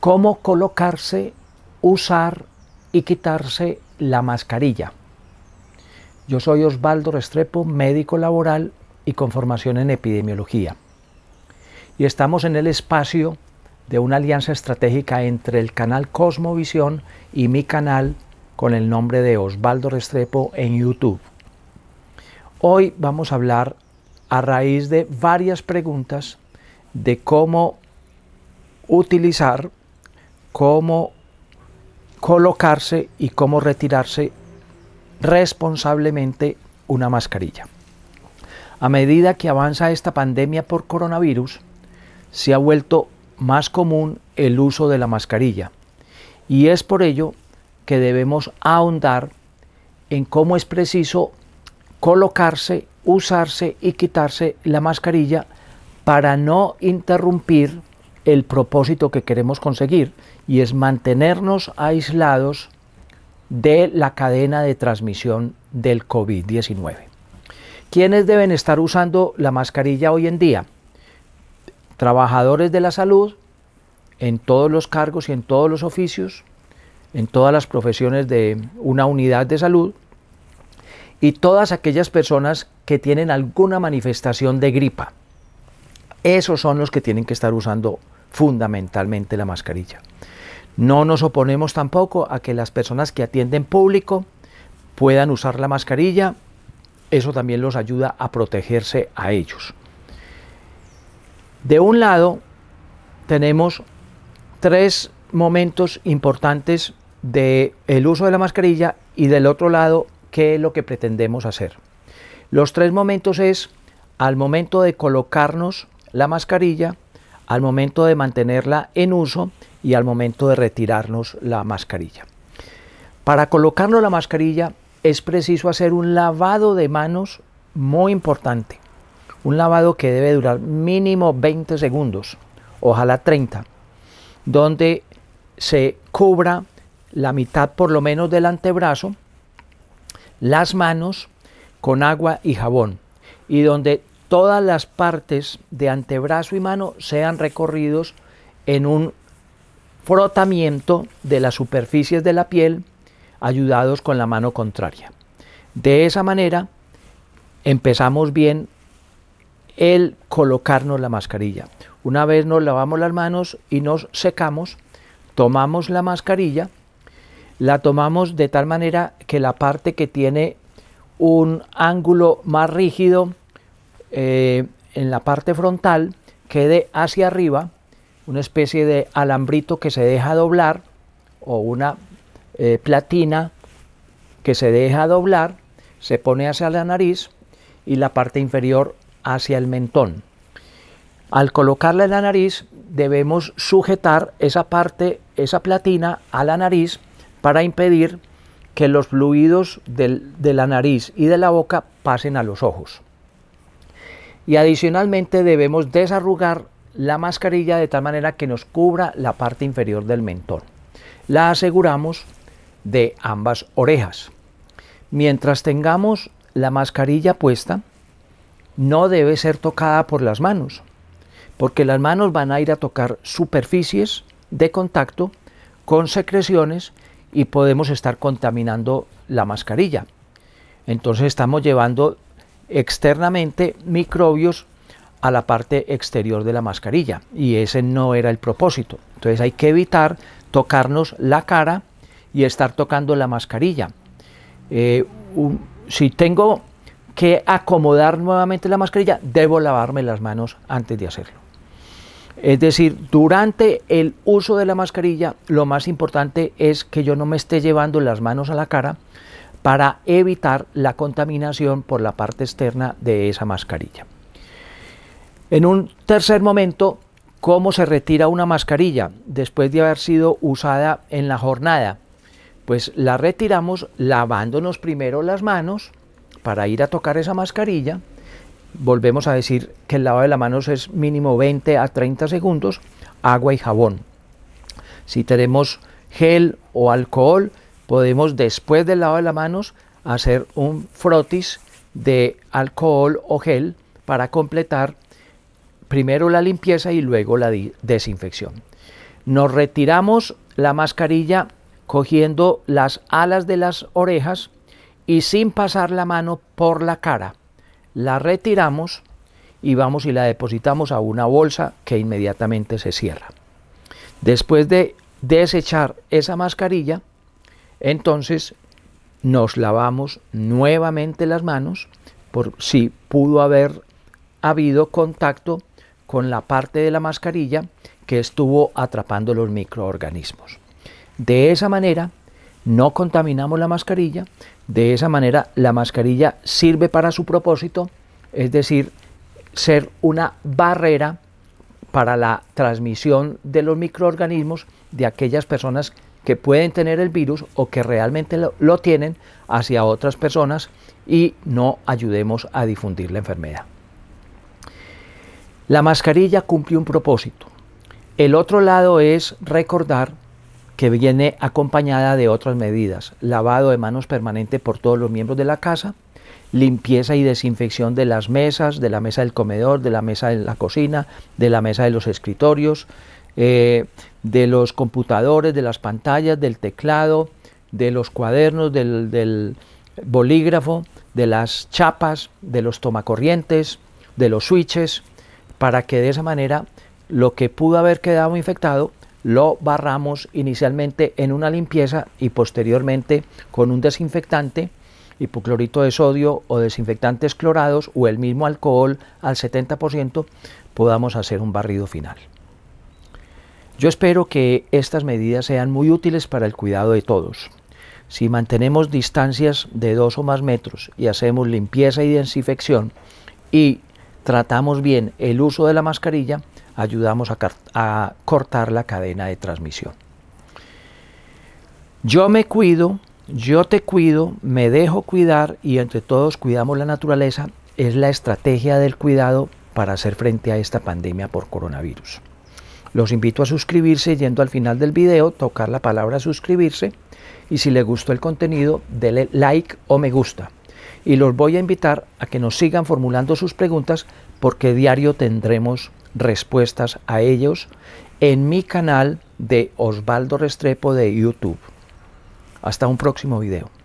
cómo colocarse, usar y quitarse la mascarilla. Yo soy Osvaldo Restrepo, médico laboral y con formación en epidemiología. Y estamos en el espacio de una alianza estratégica entre el canal Cosmovisión y mi canal con el nombre de Osvaldo Restrepo en YouTube. Hoy vamos a hablar a raíz de varias preguntas de cómo utilizar cómo colocarse y cómo retirarse responsablemente una mascarilla. A medida que avanza esta pandemia por coronavirus, se ha vuelto más común el uso de la mascarilla y es por ello que debemos ahondar en cómo es preciso colocarse, usarse y quitarse la mascarilla para no interrumpir el propósito que queremos conseguir y es mantenernos aislados de la cadena de transmisión del COVID-19. ¿Quiénes deben estar usando la mascarilla hoy en día? Trabajadores de la salud, en todos los cargos y en todos los oficios, en todas las profesiones de una unidad de salud, y todas aquellas personas que tienen alguna manifestación de gripa. Esos son los que tienen que estar usando fundamentalmente la mascarilla. No nos oponemos tampoco a que las personas que atienden público puedan usar la mascarilla, eso también los ayuda a protegerse a ellos. De un lado, tenemos tres momentos importantes del uso de la mascarilla y del otro lado, qué es lo que pretendemos hacer. Los tres momentos es al momento de colocarnos la mascarilla, al momento de mantenerla en uso y al momento de retirarnos la mascarilla. Para colocarnos la mascarilla es preciso hacer un lavado de manos muy importante. Un lavado que debe durar mínimo 20 segundos, ojalá 30, donde se cubra la mitad por lo menos del antebrazo, las manos con agua y jabón y donde todas las partes de antebrazo y mano sean recorridos en un frotamiento de las superficies de la piel ayudados con la mano contraria. De esa manera empezamos bien el colocarnos la mascarilla. Una vez nos lavamos las manos y nos secamos, tomamos la mascarilla, la tomamos de tal manera que la parte que tiene un ángulo más rígido eh, en la parte frontal quede hacia arriba una especie de alambrito que se deja doblar o una eh, platina que se deja doblar, se pone hacia la nariz y la parte inferior hacia el mentón. Al colocarla en la nariz debemos sujetar esa parte, esa platina a la nariz para impedir que los fluidos de la nariz y de la boca pasen a los ojos y adicionalmente debemos desarrugar la mascarilla de tal manera que nos cubra la parte inferior del mentón. La aseguramos de ambas orejas. Mientras tengamos la mascarilla puesta, no debe ser tocada por las manos, porque las manos van a ir a tocar superficies de contacto con secreciones y podemos estar contaminando la mascarilla. Entonces estamos llevando externamente microbios a la parte exterior de la mascarilla y ese no era el propósito. Entonces hay que evitar tocarnos la cara y estar tocando la mascarilla. Eh, si tengo que acomodar nuevamente la mascarilla, debo lavarme las manos antes de hacerlo. Es decir, durante el uso de la mascarilla, lo más importante es que yo no me esté llevando las manos a la cara, para evitar la contaminación por la parte externa de esa mascarilla. En un tercer momento, ¿cómo se retira una mascarilla después de haber sido usada en la jornada? Pues la retiramos lavándonos primero las manos para ir a tocar esa mascarilla. Volvemos a decir que el lavado de las manos es mínimo 20 a 30 segundos, agua y jabón. Si tenemos gel o alcohol, podemos después del lado de las manos hacer un frotis de alcohol o gel para completar primero la limpieza y luego la desinfección. Nos retiramos la mascarilla cogiendo las alas de las orejas y sin pasar la mano por la cara. La retiramos y vamos y la depositamos a una bolsa que inmediatamente se cierra. Después de desechar esa mascarilla, entonces nos lavamos nuevamente las manos por si pudo haber habido contacto con la parte de la mascarilla que estuvo atrapando los microorganismos. De esa manera no contaminamos la mascarilla, de esa manera la mascarilla sirve para su propósito, es decir, ser una barrera para la transmisión de los microorganismos de aquellas personas que pueden tener el virus o que realmente lo, tienen hacia otras personas y no ayudemos a difundir la enfermedad. La mascarilla cumple un propósito. El otro lado es recordar que viene acompañada de otras medidas, lavado de manos permanente por todos los miembros de la casa, limpieza y desinfección de las mesas, de la mesa del comedor, de la mesa en la cocina, de la mesa de los escritorios, eh, de los computadores, de las pantallas, del teclado, de los cuadernos, del, del bolígrafo, de las chapas, de los tomacorrientes, de los switches, para que de esa manera lo que pudo haber quedado infectado lo barramos inicialmente en una limpieza y posteriormente con un desinfectante, hipoclorito de sodio o desinfectantes clorados o el mismo alcohol al 70%, podamos hacer un barrido final. Yo espero que estas medidas sean muy útiles para el cuidado de todos. Si mantenemos distancias de dos o más metros y hacemos limpieza y desinfección y tratamos bien el uso de la mascarilla, ayudamos a, a cortar la cadena de transmisión. Yo me cuido, yo te cuido, me dejo cuidar y entre todos cuidamos la naturaleza es la estrategia del cuidado para hacer frente a esta pandemia por coronavirus. Los invito a suscribirse yendo al final del video, tocar la palabra suscribirse y si les gustó el contenido, denle like o me gusta. Y los voy a invitar a que nos sigan formulando sus preguntas porque diario tendremos respuestas a ellos en mi canal de Osvaldo Restrepo de YouTube. Hasta un próximo video.